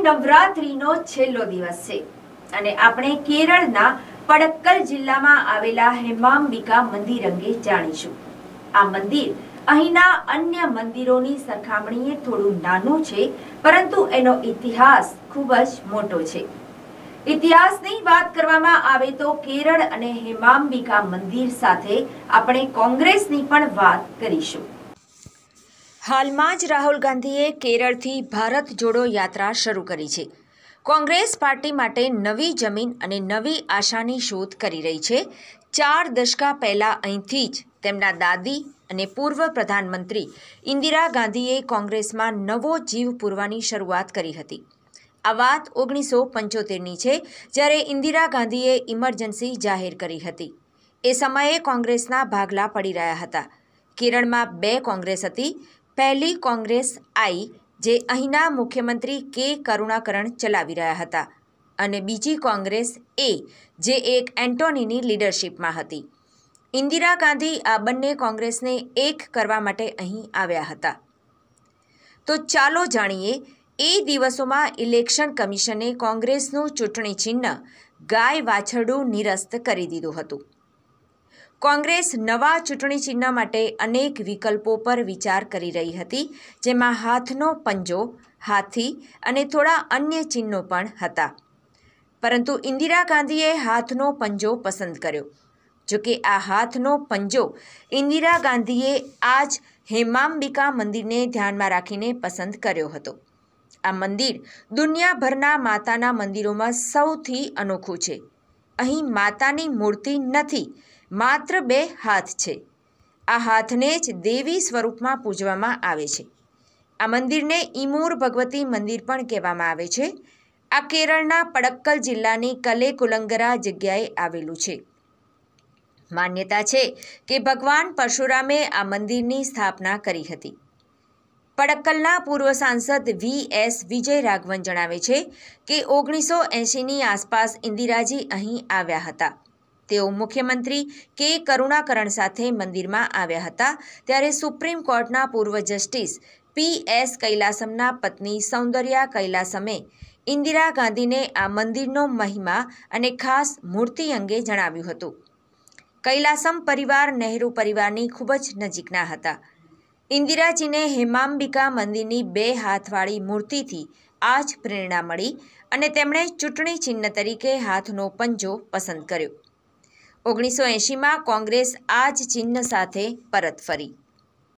નવરાત્રીનો છેલ્લો દિવસ છે અને આપણે કેરળના પડક્કલ જિલ્લામાં આવેલા હેમાંબિકા મંદિર અંગે જાણીશું આ મંદિર અહીંના અન્ય મંદિરોની સરખામણીએ થોડું નાનું છે પરંતુ એનો ઇતિહાસ ખૂબ જ મોટો છે ઇતિહાસની વાત કરવામાં આવે તો કેરળ અને હેમાંબિકા મંદિર સાથે આપણે કોંગ્રેસની પણ વાત કરીશું હાલમાં જ રાહુલ ગાંધીએ કેરળથી ભારત જોડો યાત્રા શરૂ કરી છે કોંગ્રેસ પાર્ટી માટે નવી જમીન અને નવી આશાની શોધ કરી રહી છે ચાર દશકા પહેલાં અહીંથી જ તેમના દાદી અને પૂર્વ પ્રધાનમંત્રી ઇન્દિરા ગાંધીએ કોંગ્રેસમાં નવો જીવ પૂરવાની શરૂઆત કરી હતી આ વાત ઓગણીસો પંચોતેરની છે જ્યારે ઇન્દિરા ગાંધીએ ઇમરજન્સી જાહેર કરી હતી એ સમયે કોંગ્રેસના ભાગલા પડી રહ્યા હતા કેરળમાં બે કોંગ્રેસ હતી પહેલી કોંગ્રેસ આવી જે અહીંના મુખ્યમંત્રી કે કરુણાકરણ ચલાવી રહ્યા હતા અને બીજી કોંગ્રેસ એ જે એક એન્ટોનીની લીડરશીપમાં હતી ઇન્દિરા ગાંધી આ બંને કોંગ્રેસને એક કરવા માટે અહીં આવ્યા હતા તો ચાલો જાણીએ એ દિવસોમાં ઇલેક્શન કમિશને કોંગ્રેસનું ચૂંટણી ચિહ્ન ગાય વાછરડું નિરસ્ત કરી દીધું હતું કોંગ્રેસ નવા ચૂંટણી ચિહ્ન માટે અનેક વિકલ્પો પર વિચાર કરી રહી હતી જેમાં હાથનો પંજો હાથી અને થોડા અન્ય ચિહ્નો પણ હતા પરંતુ ઇન્દિરા ગાંધીએ હાથનો પંજો પસંદ કર્યો જોકે આ હાથનો પંજો ઇન્દિરા ગાંધીએ આજ હેમામ્બિકા મંદિરને ધ્યાનમાં રાખીને પસંદ કર્યો હતો આ મંદિર દુનિયાભરના માતાના મંદિરોમાં સૌથી અનોખું છે અહીં માતાની મૂર્તિ નથી માત્ર બે હાથ છે આ હાથને જ દેવી સ્વરૂપમાં પૂજવામાં આવે છે આ મંદિરને ઈમોર ભગવતી મંદિર પણ કહેવામાં આવે છે આ કેરળના પડક્કલ જિલ્લાની કલે કુલંગરા જગ્યાએ આવેલું છે માન્યતા છે કે ભગવાન પરશુરામે આ મંદિરની સ્થાપના કરી હતી પડક્કલના પૂર્વ સાંસદ વી એસ વિજય રાઘવન જણાવે છે કે ઓગણીસો એંશીની આસપાસ ઇન્દિરાજી અહીં આવ્યા હતા તેઓ મુખ્યમંત્રી કે કરુણાકરણ સાથે મંદિરમાં આવ્યા હતા ત્યારે સુપ્રીમ કોર્ટના પૂર્વ જસ્ટિસ પી એસ કૈલાસમના પત્ની સૌંદર્યા કૈલાસમે ઇન્દિરા ગાંધીને આ મંદિરનો મહિમા અને ખાસ મૂર્તિ અંગે જણાવ્યું હતું કૈલાસમ પરિવાર નહેરુ પરિવારની ખૂબ જ નજીકના હતા ઇન્દિરાજીને હેમામ્બિકા મંદિરની બે હાથવાળી મૂર્તિથી આ જ પ્રેરણા મળી અને તેમણે ચૂંટણી ચિહ્ન તરીકે હાથનો પંજો પસંદ કર્યો ઓગણીસો એંશીમાં કોંગ્રેસ આ જ ચિહ્ન સાથે પરત ફરી